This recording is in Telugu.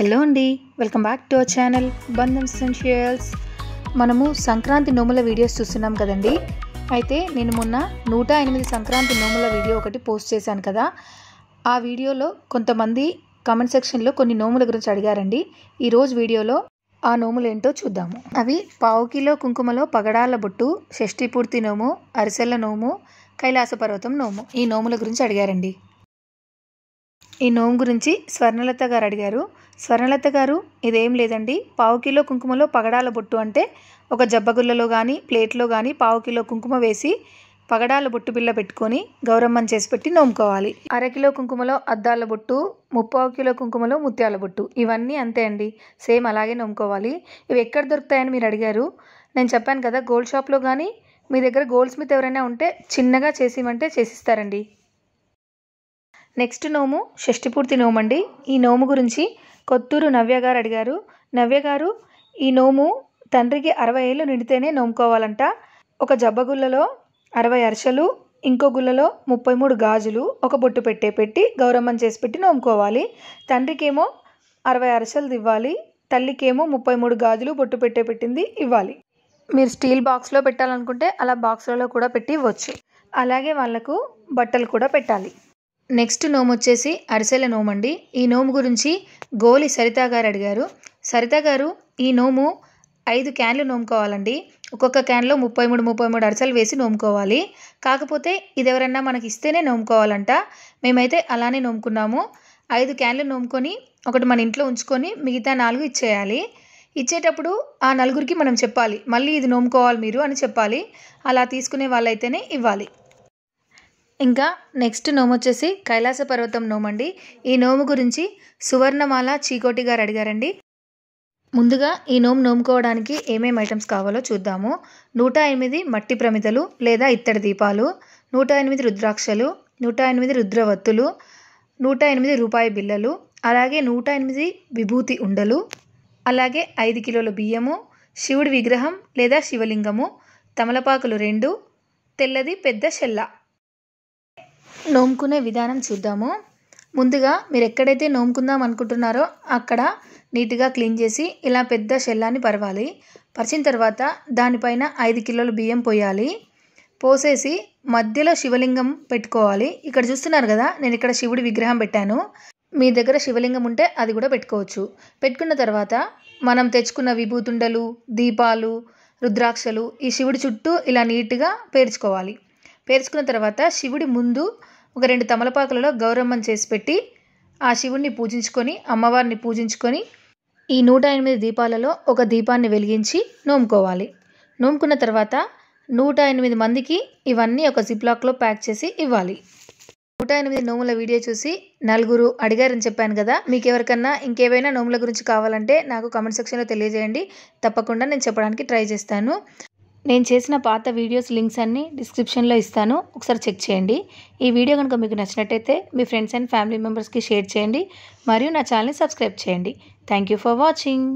హలో అండి welcome back to our channel Bandham essentials మనము సంక్రాంతి నోముల వీడియోస్ చూస్తున్నాం కదండి అయితే నేను మొన్న నూట ఎనిమిది సంక్రాంతి నోముల వీడియో ఒకటి పోస్ట్ చేశాను కదా ఆ వీడియోలో కొంతమంది కామెంట్ సెక్షన్లో కొన్ని నోముల గురించి అడిగారండి ఈరోజు వీడియోలో ఆ నోములు ఏంటో చూద్దాము అవి పావు కిలో కుంకుమలో పగడాల బొట్టు షష్ఠీపూర్తి నోము అరిసెల నోము కైలాస పర్వతం నోము ఈ నోముల గురించి అడిగారండి ఈ నోము గురించి స్వర్ణలత గారు అడిగారు స్వర్ణలత గారు ఇదేం లేదండి పావు కిలో కుంకుమలో పగడాల బొట్టు అంటే ఒక జబ్బగుల్లలో కానీ ప్లేట్లో కానీ పావు కిలో కుంకుమ వేసి పగడాల బొట్టు బిళ్ళ పెట్టుకొని గౌరమ్మని చేసి పెట్టి నోముకోవాలి అరకిలో కుంకుమలో అద్దాల బొట్టు ముప్పావు కిలో కుంకుమలో ముత్యాల బొట్టు ఇవన్నీ అంతే అండి సేమ్ అలాగే నోముకోవాలి ఇవి ఎక్కడ దొరుకుతాయని మీరు అడిగారు నేను చెప్పాను కదా గోల్డ్ షాప్లో కానీ మీ దగ్గర గోల్డ్ స్మిత్ ఎవరైనా ఉంటే చిన్నగా చేసి ఇవ్వంటే చేసిస్తారండి నెక్స్ట్ నోము షష్టిపూర్తి నోము అండి ఈ నోము గురించి కొత్తూరు నవ్య గారు అడిగారు నవ్య గారు ఈ నోము తండ్రికి అరవై ఏళ్ళు నిండితేనే నోముకోవాలంట ఒక జబ్బగుల్లలో అరవై అరసలు ఇంకో గుల్లలో ముప్పై మూడు గాజులు ఒక బొట్టు పెట్టే పెట్టి గౌరమ్మం చేసి పెట్టి నోముకోవాలి తండ్రికేమో అరవై అరిసెలు ఇవ్వాలి తల్లికేమో ముప్పై మూడు గాజులు బొట్టు పెట్టే పెట్టింది ఇవ్వాలి మీరు స్టీల్ బాక్స్లో పెట్టాలనుకుంటే అలా బాక్స్లలో కూడా పెట్టి ఇవ్వచ్చు అలాగే వాళ్ళకు బట్టలు కూడా పెట్టాలి నెక్స్ట్ నోము వచ్చేసి అరిసెల నోము అండి ఈ నోము గురించి గోలి సరితా గారు అడిగారు సరితా గారు ఈ నోము ఐదు క్యాన్లు నోముకోవాలండి ఒక్కొక్క క్యాన్లో ముప్పై మూడు ముప్పై మూడు అరిసెలు వేసి నోముకోవాలి కాకపోతే ఇది ఎవరన్నా మనకి ఇస్తేనే నోముకోవాలంట మేమైతే అలానే నోముకున్నాము ఐదు క్యాన్లు నోముకొని ఒకటి మన ఇంట్లో ఉంచుకొని మిగతా నాలుగు ఇచ్చేయాలి ఇచ్చేటప్పుడు ఆ నలుగురికి మనం చెప్పాలి మళ్ళీ ఇది నోముకోవాలి మీరు అని చెప్పాలి అలా తీసుకునే వాళ్ళైతేనే ఇవ్వాలి ఇంకా నెక్స్ట్ నోము వచ్చేసి కైలాస పర్వతం నోమండి ఈ నోము గురించి సువర్ణమాల చీకోటి గారు అడిగారండి ముందుగా ఈ నోము నోముకోవడానికి ఏమేమి ఐటమ్స్ కావాలో చూద్దాము నూట ఎనిమిది మట్టి ప్రమితలు లేదా ఇత్తడి దీపాలు నూట ఎనిమిది రుద్రాక్షలు నూట ఎనిమిది రుద్రవత్తులు నూట ఎనిమిది రూపాయి బిల్లలు అలాగే నూట ఎనిమిది విభూతి ఉండలు అలాగే ఐదు కిలోల బియ్యము శివుడి విగ్రహం లేదా శివలింగము తమలపాకులు రెండు తెల్లది పెద్ద షెల్ల నోముకునే విధానం చూద్దాము ముందుగా మీరు ఎక్కడైతే నోముకుందాం అనుకుంటున్నారో అక్కడ నీట్గా క్లీన్ చేసి ఇలా పెద్ద షెల్లాన్ని పరవాలి పరిచిన తర్వాత దానిపైన ఐదు కిలోల బియ్యం పోయాలి పోసేసి మధ్యలో శివలింగం పెట్టుకోవాలి ఇక్కడ చూస్తున్నారు కదా నేను ఇక్కడ శివుడి విగ్రహం పెట్టాను మీ దగ్గర శివలింగం ఉంటే అది కూడా పెట్టుకోవచ్చు పెట్టుకున్న తర్వాత మనం తెచ్చుకున్న విభూతుండలు దీపాలు రుద్రాక్షలు ఈ శివుడి చుట్టూ ఇలా నీట్గా పేర్చుకోవాలి పేర్చుకున్న తర్వాత శివుడి ముందు ఒక రెండు తమలపాకులలో గౌరమ్మను చేసి పెట్టి ఆ శివుడిని పూజించుకొని అమ్మవారిని పూజించుకొని ఈ నూట ఎనిమిది దీపాలలో ఒక దీపాన్ని వెలిగించి నోముకోవాలి నోముకున్న తర్వాత నూట ఎనిమిది మందికి ఇవన్నీ ఒక జిప్లాక్లో ప్యాక్ చేసి ఇవ్వాలి నూట ఎనిమిది నోముల వీడియో చూసి నలుగురు అడిగారని చెప్పాను కదా మీకు ఎవరికన్నా ఇంకేవైనా నోముల గురించి కావాలంటే నాకు కామెంట్ సెక్షన్లో తెలియజేయండి తప్పకుండా నేను చెప్పడానికి ట్రై చేస్తాను నేను చేసిన పాత వీడియోస్ లింక్స్ అన్నీ డిస్క్రిప్షన్లో ఇస్తాను ఒకసారి చెక్ చేయండి ఈ వీడియో కనుక మీకు నచ్చినట్టయితే మీ ఫ్రెండ్స్ అండ్ ఫ్యామిలీ మెంబర్స్కి షేర్ చేయండి మరియు నా ఛానల్ని సబ్స్క్రైబ్ చేయండి థ్యాంక్ యూ ఫర్ వాచింగ్